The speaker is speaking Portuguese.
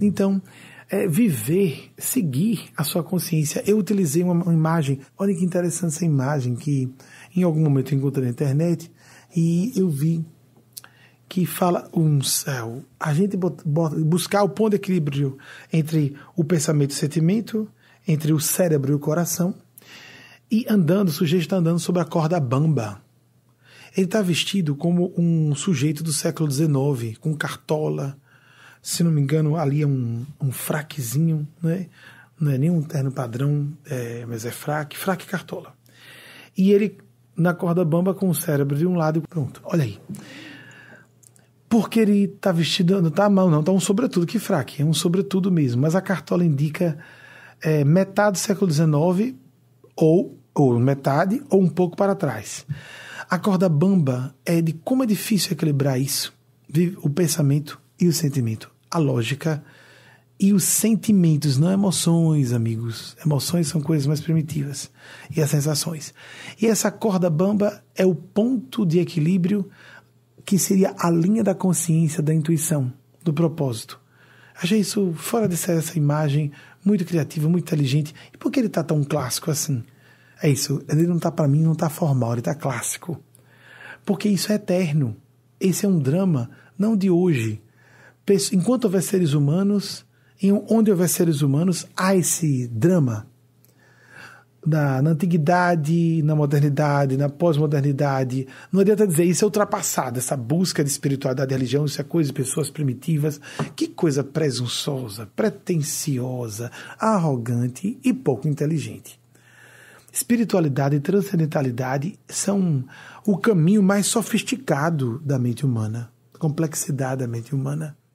Então, é viver, seguir a sua consciência. Eu utilizei uma, uma imagem, olha que interessante essa imagem que em algum momento eu encontrei na internet e eu vi que fala um céu. A gente buscar o ponto de equilíbrio entre o pensamento e o sentimento, entre o cérebro e o coração, e andando, o sujeito está andando sobre a corda bamba. Ele está vestido como um sujeito do século XIX, com cartola, se não me engano, ali é um, um fraquezinho, né? não é nem um terno padrão, é, mas é fraque, fraque cartola. E ele na corda bamba com o cérebro de um lado e pronto, olha aí. Porque ele está vestido, não está mal não, está um sobretudo, que fraque, é um sobretudo mesmo, mas a cartola indica é, metade do século XIX ou, ou metade ou um pouco para trás. A corda bamba é de como é difícil equilibrar isso, o pensamento e o sentimento a lógica e os sentimentos, não emoções, amigos. Emoções são coisas mais primitivas e as sensações. E essa corda bamba é o ponto de equilíbrio que seria a linha da consciência, da intuição, do propósito. Achei isso fora dessa essa imagem muito criativa, muito inteligente. E por que ele está tão clássico assim? É isso, ele não está para mim, não está formal, ele está clássico. Porque isso é eterno. Esse é um drama não de hoje, enquanto houver seres humanos, em onde houver seres humanos, há esse drama. Na, na antiguidade, na modernidade, na pós-modernidade. Não adianta dizer isso é ultrapassado, essa busca de espiritualidade e religião, isso é coisa de pessoas primitivas. Que coisa presunçosa, pretensiosa, arrogante e pouco inteligente. Espiritualidade e transcendentalidade são o caminho mais sofisticado da mente humana, complexidade da mente humana.